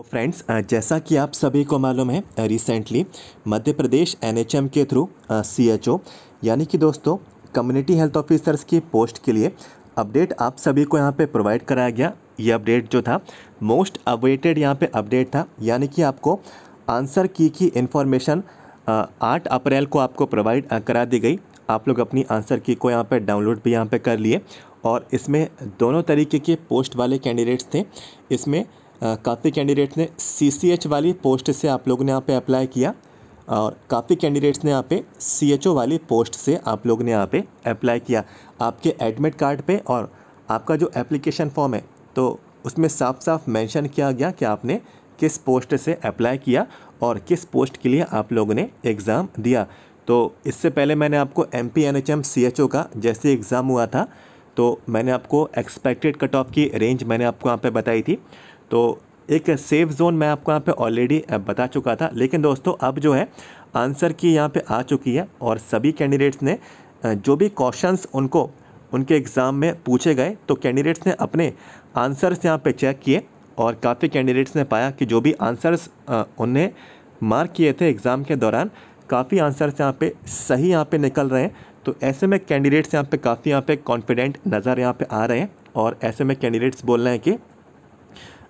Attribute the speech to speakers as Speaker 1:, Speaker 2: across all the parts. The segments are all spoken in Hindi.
Speaker 1: तो फ्रेंड्स जैसा कि आप सभी को मालूम है रिसेंटली मध्य प्रदेश एनएचएम के थ्रू सीएचओ यानी कि दोस्तों कम्युनिटी हेल्थ ऑफिसर्स की पोस्ट के लिए अपडेट आप सभी को यहाँ पे प्रोवाइड कराया गया ये अपडेट जो था मोस्ट अवेटेड यहाँ पे अपडेट था यानी कि आपको आंसर की की इन्फॉर्मेशन आठ अप्रैल को आपको प्रोवाइड करा दी गई आप लोग अपनी आंसर की को यहाँ पर डाउनलोड भी यहाँ पर कर लिए और इसमें दोनों तरीके के पोस्ट वाले कैंडिडेट्स थे इसमें काफ़ी कैंडिडेट्स ने सी वाली पोस्ट से आप लोगों ने यहाँ पे अप्लाई किया और काफ़ी कैंडिडेट्स ने यहाँ पे सी वाली पोस्ट से आप लोगों ने यहाँ पे अप्लाई किया आपके एडमिट कार्ड पे और आपका जो एप्लीकेशन फॉर्म है तो उसमें साफ साफ मेंशन किया गया कि आपने किस पोस्ट से अप्लाई किया और किस पोस्ट के लिए आप लोगों ने एग्ज़ाम दिया तो इससे पहले मैंने आपको M P N H M C H O का जैसे एग्ज़ाम हुआ था तो मैंने आपको एक्सपेक्टेड कट ऑफ की रेंज मैंने आपको यहाँ पे बताई थी तो एक सेफ जोन मैं आपको यहाँ पे ऑलरेडी बता चुका था लेकिन दोस्तों अब जो है आंसर की यहाँ पे आ चुकी है और सभी कैंडिडेट्स ने जो भी क्वेश्चंस उनको उनके एग्ज़ाम में पूछे गए तो कैंडिडेट्स ने अपने आंसर्स यहाँ पे चेक किए और काफ़ी कैंडिडेट्स ने पाया कि जो भी आंसर्स उनने मार्क किए थे एग्ज़ाम के दौरान काफ़ी आंसर्स यहाँ पर सही यहाँ पर निकल रहे हैं तो ऐसे में कैंडिडेट्स यहाँ पर काफ़ी यहाँ पर कॉन्फिडेंट नज़र यहाँ पर आ रहे हैं और ऐसे में कैंडिडेट्स बोल रहे हैं कि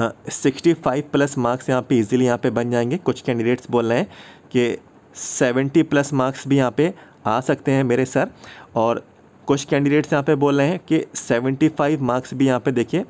Speaker 1: सिक्सटी फाइव प्लस मार्क्स यहाँ पे इजीली यहाँ पे बन जाएंगे कुछ कैंडिडेट्स बोल रहे हैं कि सेवेंटी प्लस मार्क्स भी यहाँ पे आ सकते हैं मेरे सर और कुछ कैंडिडेट्स यहाँ पे बोल रहे हैं कि सेवेंटी फाइव मार्क्स भी यहाँ पे देखिए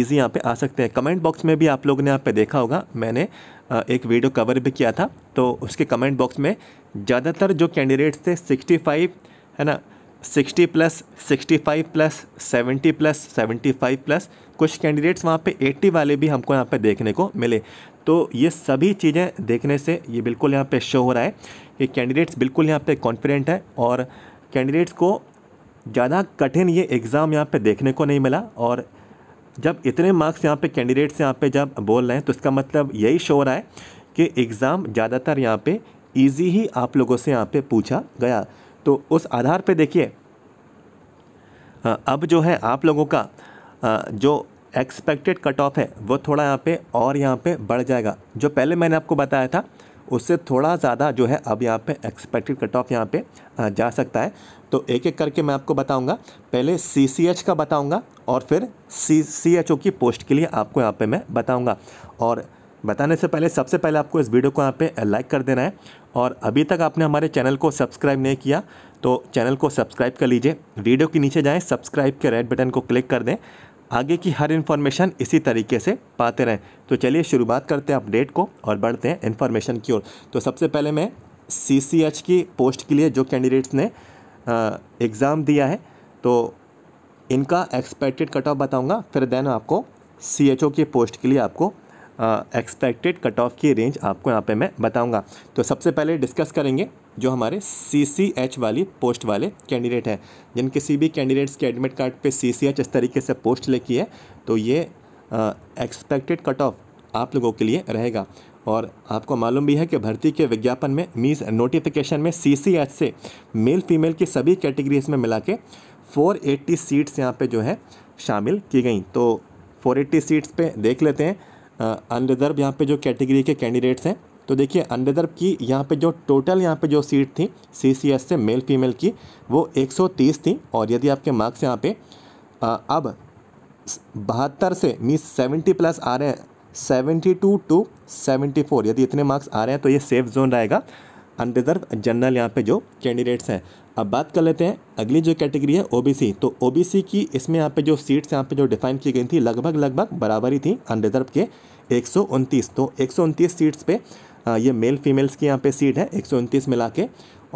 Speaker 1: ईजी यहाँ पे आ सकते हैं कमेंट बॉक्स में भी आप लोगों ने यहाँ पे देखा होगा मैंने आ, एक वीडियो कवर भी किया था तो उसके कमेंट बॉक्स में ज़्यादातर जो कैंडिडेट्स थे सिक्सटी फाइव है ना sixty plus sixty five plus seventy plus seventy five plus कुछ कैंडिडेट्स वहाँ पे एट्टी वाले भी हमको यहाँ पे देखने को मिले तो ये सभी चीज़ें देखने से ये बिल्कुल यहाँ पे शो हो रहा है कि कैंडिडेट्स बिल्कुल यहाँ पे कॉन्फिडेंट है और कैंडिडेट्स को ज़्यादा कठिन ये एग्ज़ाम यहाँ पे देखने को नहीं मिला और जब इतने मार्क्स यहाँ पर कैंडिडेट्स यहाँ पर जब बोल रहे हैं तो इसका मतलब यही शो हो रहा है कि एग्ज़ाम ज़्यादातर यहाँ पर ईजी ही आप लोगों से यहाँ पर पूछा गया तो उस आधार पे देखिए अब जो है आप लोगों का जो एक्सपेक्टेड कट ऑफ है वो थोड़ा यहाँ पे और यहाँ पे बढ़ जाएगा जो पहले मैंने आपको बताया था उससे थोड़ा ज़्यादा जो है अब यहाँ पे एक्सपेक्टेड कट ऑफ यहाँ पे जा सकता है तो एक एक करके मैं आपको बताऊँगा पहले सी सी एच का बताऊँगा और फिर सी सी एच ओ की पोस्ट के लिए आपको यहाँ पर मैं बताऊँगा और बताने से पहले सबसे पहले आपको इस वीडियो को यहाँ पे लाइक कर देना है और अभी तक आपने हमारे चैनल को सब्सक्राइब नहीं किया तो चैनल को सब्सक्राइब कर लीजिए वीडियो के नीचे जाएँ सब्सक्राइब के रेड बटन को क्लिक कर दें आगे की हर इन्फॉर्मेशन इसी तरीके से पाते रहें तो चलिए शुरुआत करते हैं अपडेट को और बढ़ते हैं इन्फॉर्मेशन की ओर तो सबसे पहले मैं सी की पोस्ट के लिए जो कैंडिडेट्स ने एग्ज़ाम दिया है तो इनका एक्सपेक्टेड कट ऑफ बताऊँगा फिर देन आपको सी की पोस्ट के लिए आपको एक्सपेक्टेड कट ऑफ की रेंज आपको यहाँ पे मैं बताऊँगा तो सबसे पहले डिस्कस करेंगे जो हमारे सी सी एच वाली पोस्ट वाले कैंडिडेट हैं जिन किसी भी कैंडिडेट्स के एडमिट कार्ड पे सी सी एच इस तरीके से पोस्ट लेकी है तो ये एक्सपेक्टेड कट ऑफ आप लोगों के लिए रहेगा और आपको मालूम भी है कि भर्ती के विज्ञापन में मीस नोटिफिकेशन में सी सी एच से मेल फीमेल की सभी कैटेगरीज में मिला के फोर एट्टी सीट्स यहाँ पर जो है शामिल की गई तो फोर एट्टी सीट्स पर देख लेते हैं अनरिजर्व यहाँ पे जो कैटेगरी के कैंडिडेट्स हैं तो देखिए अनरिजर्व की यहाँ पे जो टोटल यहाँ पे जो सीट थी सी से मेल फीमेल की वो 130 थी और यदि आपके मार्क्स यहाँ पे आ, अब बहत्तर से मीन सेवेंटी प्लस आ रहे हैं seventy two to seventy four यदि इतने मार्क्स आ रहे हैं तो ये सेफ जोन रहेगा अनरिजर्व जनरल यहाँ पे जो कैंडिडेट्स हैं अब बात कर लेते हैं अगली जो कैटेगरी है ओबीसी तो ओबीसी की इसमें यहाँ पे जो सीट्स यहाँ पे जो डिफाइन की गई थी लगभग लगभग बराबरी थी अनरिजर्व के एक तो एक सीट्स पे ये मेल फीमेल्स की यहाँ पे सीट है एक मिला के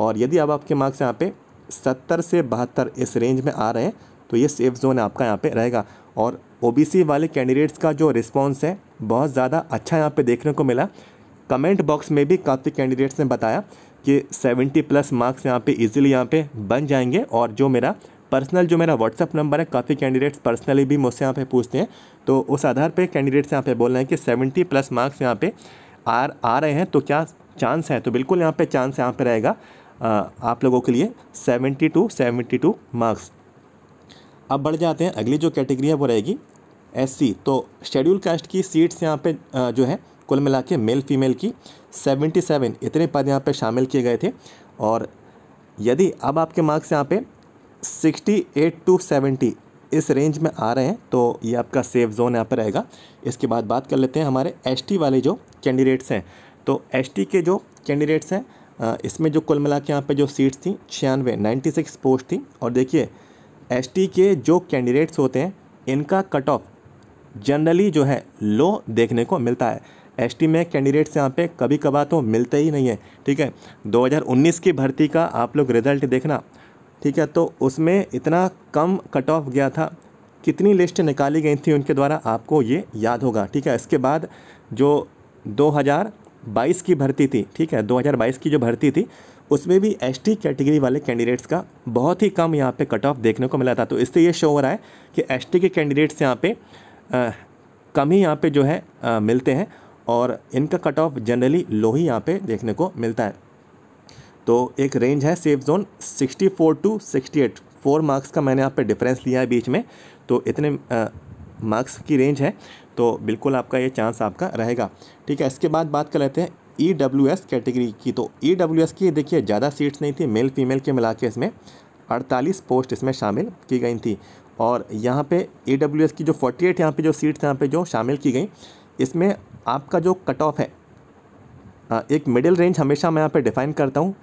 Speaker 1: और यदि अब आपके मार्क्स यहाँ पे सत्तर से बहत्तर इस रेंज में आ रहे हैं तो ये सेफ जोन आपका यहाँ पे रहेगा और ओबीसी वाले कैंडिडेट्स का जो रिस्पॉन्स है बहुत ज़्यादा अच्छा यहाँ पे देखने को मिला कमेंट बॉक्स में भी काफ़ी कैंडिडेट्स ने बताया कि 70 प्लस मार्क्स यहाँ पे इजीली यहाँ पे बन जाएंगे और जो मेरा पर्सनल जो मेरा व्हाट्सअप नंबर है काफ़ी कैंडिडेट्स पर्सनली भी मुझसे यहाँ पे पूछते हैं तो उस आधार पे कैंडिडेट्स यहाँ पे बोल रहे हैं कि 70 प्लस मार्क्स यहाँ पे आ आ रहे हैं तो क्या चांस है तो बिल्कुल यहाँ पे चांस यहाँ पे रहेगा आप लोगों के लिए seventy two seventy two marks अब बढ़ जाते हैं अगली जो कैटेगरी है वो रहेगी एस तो शेड्यूल कास्ट की सीट्स यहाँ पर जो है कुल मिला के मेल फीमेल की 77 इतने पद यहाँ पे शामिल किए गए थे और यदि अब आपके मार्क्स यहाँ पे 68 टू 70 इस रेंज में आ रहे हैं तो ये आपका सेफ जोन यहाँ पर रहेगा इसके बाद बात कर लेते हैं हमारे एस वाले जो कैंडिडेट्स हैं तो एस के जो कैंडिडेट्स हैं इसमें जो कुल मिला के यहाँ पर जो सीट्स थी छियानवे नाइन्टी सिक्स पोस्ट थी और देखिए एस के जो कैंडिडेट्स होते हैं इनका कट ऑफ जनरली जो है लो देखने को मिलता है एस में कैंडिडेट्स यहाँ पे कभी कभार तो मिलते ही नहीं है ठीक है 2019 की भर्ती का आप लोग रिज़ल्ट देखना ठीक है तो उसमें इतना कम कट ऑफ गया था कितनी लिस्ट निकाली गई थी उनके द्वारा आपको ये याद होगा ठीक है इसके बाद जो 2022 की भर्ती थी ठीक है 2022 की जो भर्ती थी उसमें भी एस कैटेगरी वाले कैंडिडेट्स का बहुत ही कम यहाँ पर कट ऑफ देखने को मिला था तो इससे ये शो हो रहा है कि एस के कैंडिडेट्स यहाँ पर कम ही यहाँ पे जो है आ, मिलते हैं और इनका कट ऑफ जनरली लो ही यहाँ पे देखने को मिलता है तो एक रेंज है safe zone 64 to 68 four marks का मैंने यहाँ पे डिफरेंस लिया है बीच में तो इतने मार्क्स की रेंज है तो बिल्कुल आपका ये चांस आपका रहेगा ठीक है इसके बाद बात कर लेते हैं ई डब्ल्यू एस कैटेगरी की तो ई डब्ल्यू एस की देखिए ज़्यादा सीट्स नहीं थी मेल फीमेल के मिला के इसमें अड़तालीस पोस्ट इसमें शामिल की गई थी और यहाँ पे ए डब्ल्यू एस की जो फोर्टी एट यहाँ पर जो सीट्स यहाँ पर जो शामिल की गई इसमें आपका जो कट ऑफ है एक मिडिल रेंज हमेशा मैं यहाँ पे डिफ़ाइन करता हूँ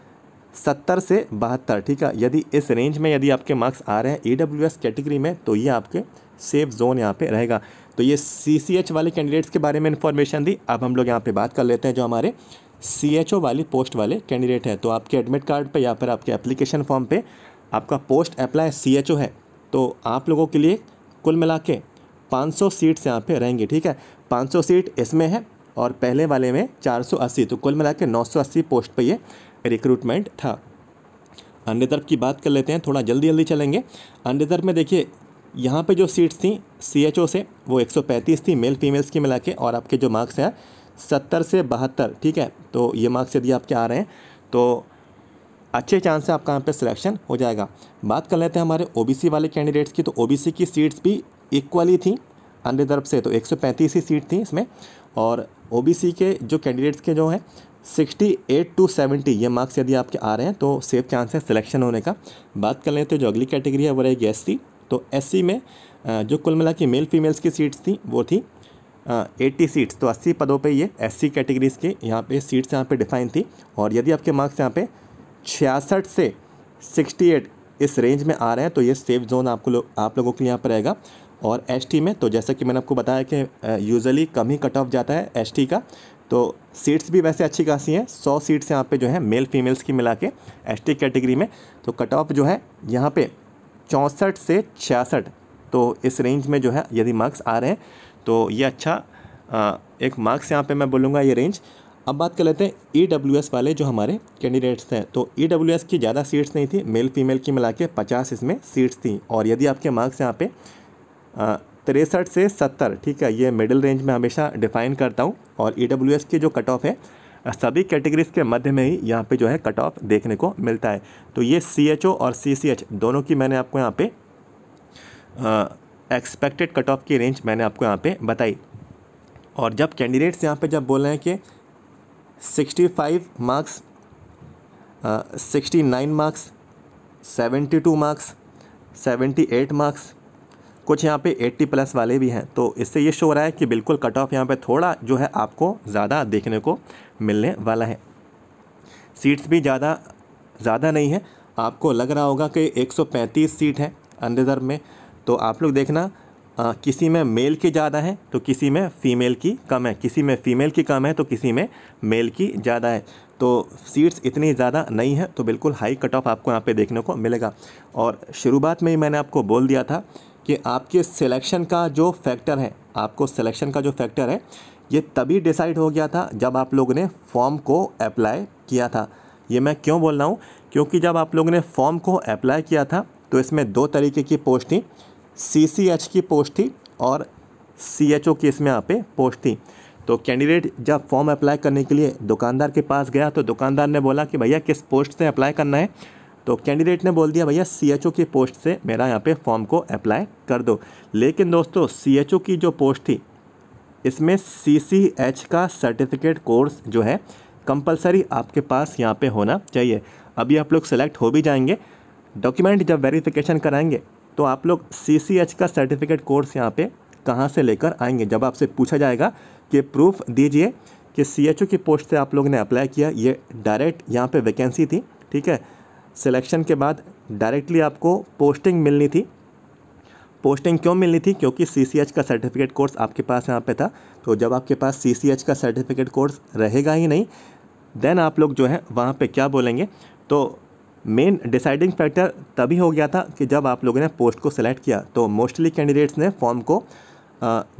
Speaker 1: सत्तर से बहत्तर ठीक है यदि इस रेंज में यदि आपके मार्क्स आ रहे हैं ई कैटेगरी में तो ये आपके सेफ जोन यहाँ पे रहेगा तो ये सी वाले कैंडिडेट्स के बारे में इन्फॉर्मेशन दी अब हम लोग यहाँ पे बात कर लेते हैं जो हमारे सी वाली पोस्ट वाले कैंडिडेट हैं तो आपके एडमिट कार्ड पर या फिर आपके एप्लीकेशन फॉर्म पर आपका पोस्ट अप्लाई सी है तो आप लोगों के लिए कुल मिला के पाँच सीट्स यहाँ पर रहेंगी ठीक है 500 सीट इसमें है और पहले वाले में 480 तो कुल मिला के नौ पोस्ट पर ये रिक्रूटमेंट था अन्य तरफ की बात कर लेते हैं थोड़ा जल्दी जल्दी चलेंगे अन्य तरफ में देखिए यहाँ पे जो सीट्स थी सी से वो 135 थी मेल फीमेल्स की मिला के और आपके जो मार्क्स हैं सत्तर से बहत्तर ठीक है तो ये मार्क्स यदि आपके आ रहे हैं तो अच्छे चांस से आपका यहाँ पे सिलेक्शन हो जाएगा बात कर लेते हैं हमारे ओबीसी वाले कैंडिडेट्स की तो ओबीसी की सीट्स भी इक्वली थी अन्य तरफ से तो एक ही सीट थी इसमें और ओ के जो कैंडिडेट्स के जो हैं 68 टू 70 ये मार्क्स यदि आपके आ रहे हैं तो सेफ चांस है सिलेक्शन होने का बात कर लें तो जो अगली कैटेगरी है वो रहेगी एस तो एस में जो कुल मिला के मेल फीमेल्स की सीट्स थी वो थी एट्टी सीट्स तो अस्सी पदों पे ये एस सी कैटेगरीज़ के यहाँ पे सीट्स यहाँ पे डिफाइन थी और यदि आपके मार्क्स यहाँ पे छियासठ से सिक्सटी एट इस रेंज में आ रहे हैं तो ये सेफ जोन आपको लो, आप लोगों के लिए यहाँ पर रहेगा और एस में तो जैसा कि मैंने आपको बताया कि यूज़ली कम ही कट ऑफ जाता है एस का तो सीट्स भी वैसे अच्छी खासी हैं सौ सीट्स यहाँ पे जो है मेल फीमेल्स की मिला के एस कैटेगरी में तो कट ऑफ जो है यहाँ पे चौंसठ से छियासठ तो इस रेंज में जो है यदि मार्क्स आ रहे हैं तो ये अच्छा आ, एक मार्क्स यहाँ पे मैं बोलूँगा ये रेंज अब बात कर लेते हैं ई e वाले जो हमारे कैंडिडेट्स हैं तो ई e की ज़्यादा सीट्स नहीं थी मेल फीमेल की मिला के पचास इसमें सीट्स थी और यदि आपके मार्क्स यहाँ पर तिरसठ से सत्तर ठीक है ये मिडिल रेंज में हमेशा डिफाइन करता हूँ और ई e के जो कट ऑफ है सभी कैटेगरीज के मध्य में ही यहाँ पे जो है कट ऑफ देखने को मिलता है तो ये सी एच ओ और सी सी एच दोनों की मैंने आपको यहाँ पे एक्सपेक्टेड कट ऑफ की रेंज मैंने आपको यहाँ पे बताई और जब कैंडिडेट्स यहाँ पे जब बोल रहे हैं कि sixty five marks sixty nine marks seventy two marks seventy eight marks कुछ यहाँ पे 80 प्लस वाले भी हैं तो इससे ये शो हो रहा है कि बिल्कुल कट ऑफ यहाँ पे थोड़ा जो है आपको ज़्यादा देखने को मिलने वाला है सीट्स भी ज़्यादा ज़्यादा नहीं है आपको लग रहा होगा कि 135 सीट है अनरिजर्व में तो आप लोग देखना आ, किसी में मेल की ज़्यादा है तो किसी में फ़ीमेल की कम है किसी में फ़ीमेल की कम है तो किसी में मेल की ज़्यादा है तो सीट्स इतनी ज़्यादा नहीं है तो बिल्कुल हाई कट ऑफ आपको यहाँ पे देखने को मिलेगा और शुरुआत में ही मैंने आपको बोल दिया था कि आपके सिलेक्शन का जो फैक्टर है आपको सिलेक्शन का जो फैक्टर है ये तभी डिसाइड हो गया था जब आप लोगों ने फॉर्म को अप्लाई किया था ये मैं क्यों बोल रहा हूँ क्योंकि जब आप लोगों ने फॉर्म को अप्लाई किया था तो इसमें दो तरीके की पोस्ट थी सी की पोस्ट थी और सी एच ओ की इसमें यहाँ पे पोस्ट थी तो कैंडिडेट जब फॉर्म अप्लाई करने के लिए दुकानदार के पास गया तो दुकानदार ने बोला कि भैया किस पोस्ट से अप्लाई करना है तो कैंडिडेट ने बोल दिया भैया सी की पोस्ट से मेरा यहाँ पे फॉर्म को अप्लाई कर दो लेकिन दोस्तों सी की जो पोस्ट थी इसमें सी का सर्टिफिकेट कोर्स जो है कंपलसरी आपके पास यहाँ पे होना चाहिए अभी आप लोग सेलेक्ट हो भी जाएंगे डॉक्यूमेंट जब वेरिफिकेशन कराएंगे तो आप लोग सी का सर्टिफिकेट कोर्स यहाँ पे कहाँ से लेकर आएंगे जब आपसे पूछा जाएगा कि प्रूफ दीजिए कि सी की पोस्ट से आप लोग ने अप्लाई किया ये डायरेक्ट यहाँ पे वैकेंसी थी ठीक है सिलेक्शन के बाद डायरेक्टली आपको पोस्टिंग मिलनी थी पोस्टिंग क्यों मिलनी थी क्योंकि सी का सर्टिफिकेट कोर्स आपके पास यहाँ पे था तो जब आपके पास सी का सर्टिफिकेट कोर्स रहेगा ही नहीं देन आप लोग जो है वहाँ पे क्या बोलेंगे तो मेन डिसाइडिंग फैक्टर तभी हो गया था कि जब आप लोगों ने पोस्ट को सिलेक्ट किया तो मोस्टली कैंडिडेट्स ने फॉर्म को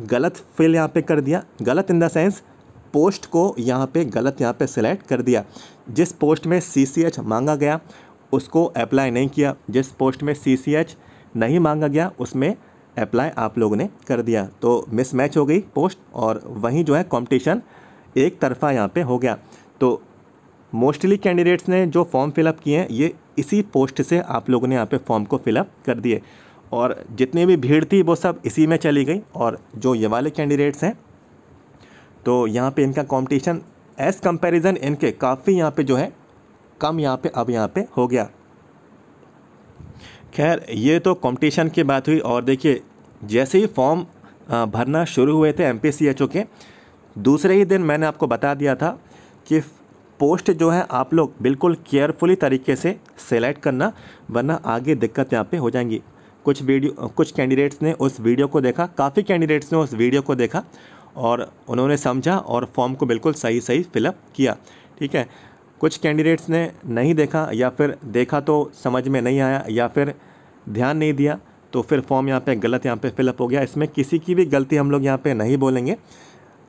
Speaker 1: गलत फिल यहाँ पे कर दिया गलत इन देंस पोस्ट को यहाँ पे गलत यहाँ पे सिलेक्ट कर दिया जिस पोस्ट में सी मांगा गया उसको अप्लाई नहीं किया जिस पोस्ट में सी सी एच नहीं मांगा गया उसमें अप्लाई आप लोगों ने कर दिया तो मिसमैच हो गई पोस्ट और वहीं जो है कंपटीशन एक तरफा यहाँ पे हो गया तो मोस्टली कैंडिडेट्स ने जो फॉर्म फिलअप किए हैं ये इसी पोस्ट से आप लोगों ने यहाँ पे फॉर्म को फिलअप कर दिए और जितनी भी भीड़ थी वो सब इसी में चली गई और जो ये वाले कैंडिडेट्स हैं तो यहाँ पर इनका कॉम्पटिशन एज़ कम्पेरिज़न इनके काफ़ी यहाँ पर जो है कम यहाँ पे अब यहाँ पे हो गया खैर ये तो कंपटीशन की बात हुई और देखिए जैसे ही फॉर्म भरना शुरू हुए थे एम पी के दूसरे ही दिन मैंने आपको बता दिया था कि पोस्ट जो है आप लोग बिल्कुल केयरफुली तरीके से सेलेक्ट करना वरना आगे दिक्कत यहाँ पे हो जाएंगी कुछ वीडियो कुछ कैंडिडेट्स ने उस वीडियो को देखा काफ़ी कैंडिडेट्स ने उस वीडियो को देखा और उन्होंने समझा और फॉर्म को बिल्कुल सही सही फिलअप किया ठीक है कुछ कैंडिडेट्स ने नहीं देखा या फिर देखा तो समझ में नहीं आया या फिर ध्यान नहीं दिया तो फिर फॉर्म यहाँ पे गलत यहाँ पे फिलअप हो गया इसमें किसी की भी गलती हम लोग यहाँ पे नहीं बोलेंगे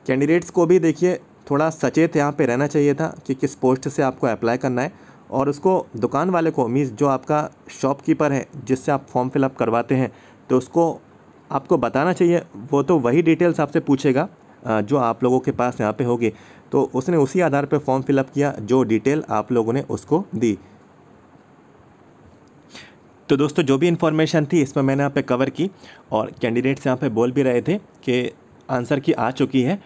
Speaker 1: कैंडिडेट्स को भी देखिए थोड़ा सचेत यहाँ पे रहना चाहिए था कि किस पोस्ट से आपको अप्लाई करना है और उसको दुकान वाले को मीन्स जो आपका शॉपकीपर है जिससे आप फॉर्म फिलअप करवाते हैं तो उसको आपको बताना चाहिए वो तो वही डिटेल्स आपसे पूछेगा जो आप लोगों के पास यहाँ पर होगी तो उसने उसी आधार पर फॉर्म फिलअप किया जो डिटेल आप लोगों ने उसको दी तो दोस्तों जो भी इन्फॉर्मेशन थी इसमें मैंने यहाँ पे कवर की और कैंडिडेट्स यहाँ पे बोल भी रहे थे कि आंसर की आ चुकी है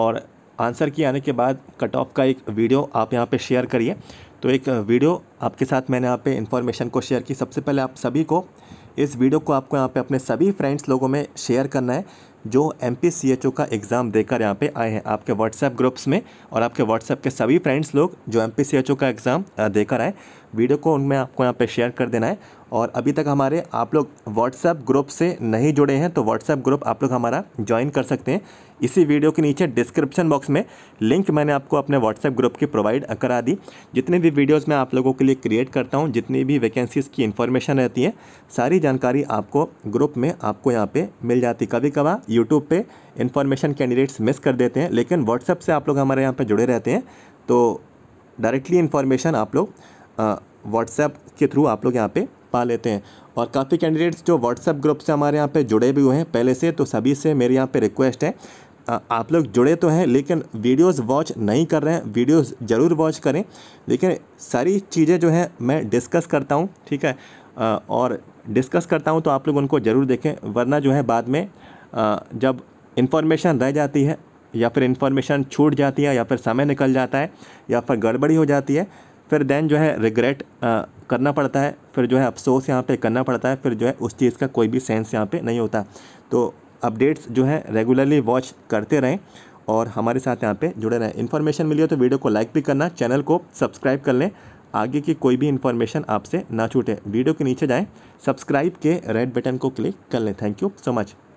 Speaker 1: और आंसर की आने के बाद कट ऑफ का एक वीडियो आप यहाँ पे शेयर करिए तो एक वीडियो आपके साथ मैंने यहाँ पे इन्फॉर्मेशन को शेयर की सबसे पहले आप सभी को इस वीडियो को आपको यहाँ पे अपने सभी फ्रेंड्स लोगों में शेयर करना है जो एम पी का एग्ज़ाम देकर यहाँ पे आए हैं आपके व्हाट्सएप ग्रुप्स में और आपके व्हाट्सएप के सभी फ्रेंड्स लोग जो एम पी का एग्ज़ाम देकर आए वीडियो को उनमें आपको यहाँ पे शेयर कर देना है और अभी तक हमारे आप लोग व्हाट्सएप ग्रुप से नहीं जुड़े हैं तो व्हाट्सएप ग्रुप आप लोग हमारा ज्वाइन कर सकते हैं इसी वीडियो के नीचे डिस्क्रिप्शन बॉक्स में लिंक मैंने आपको अपने व्हाट्सएप ग्रुप की प्रोवाइड करा दी जितने भी वीडियोज़ मैं आप लोगों के लिए क्रिएट करता हूँ जितनी भी वैकेंसीज़ की इन्फॉर्मेशन रहती है सारी जानकारी आपको ग्रुप में आपको यहाँ पर मिल जाती कभी कभार यूट्यूब पर इन्फॉर्मेशन कैंडिडेट्स मिस कर देते हैं लेकिन व्हाट्सएप से आप लोग हमारे यहाँ पर जुड़े रहते हैं तो डायरेक्टली इन्फॉर्मेशन आप लोग व्हाट्सएप के थ्रू आप लोग यहाँ पे पा लेते हैं और काफ़ी कैंडिडेट्स जो व्हाट्सएप ग्रुप से हमारे यहाँ पे जुड़े भी हुए हैं पहले से तो सभी से मेरे यहाँ पे रिक्वेस्ट है आप लोग जुड़े तो हैं लेकिन वीडियोस वॉच नहीं कर रहे हैं वीडियोस ज़रूर वॉच करें लेकिन सारी चीज़ें जो हैं मैं डिस्कस करता हूँ ठीक है और डिस्कस करता हूँ तो आप लोग उनको ज़रूर देखें वरना जो है बाद में जब इन्फॉर्मेशन रह जाती है या फिर इन्फॉर्मेशन छूट जाती है या फिर समय निकल जाता है या फिर गड़बड़ी हो जाती है फिर देन जो है रिग्रेट करना पड़ता है फिर जो है अफसोस यहाँ पे करना पड़ता है फिर जो है उस चीज़ का कोई भी सेंस यहाँ पे नहीं होता तो अपडेट्स जो है रेगुलरली वॉच करते रहें और हमारे साथ यहाँ पे जुड़े रहें इन्फॉर्मेशन मिली हो तो वीडियो को लाइक भी करना चैनल को सब्सक्राइब कर लें आगे की कोई भी इन्फॉर्मेशन आपसे ना छूटे वीडियो के नीचे जाएँ सब्सक्राइब के रेड बटन को क्लिक कर लें थैंक यू सो मच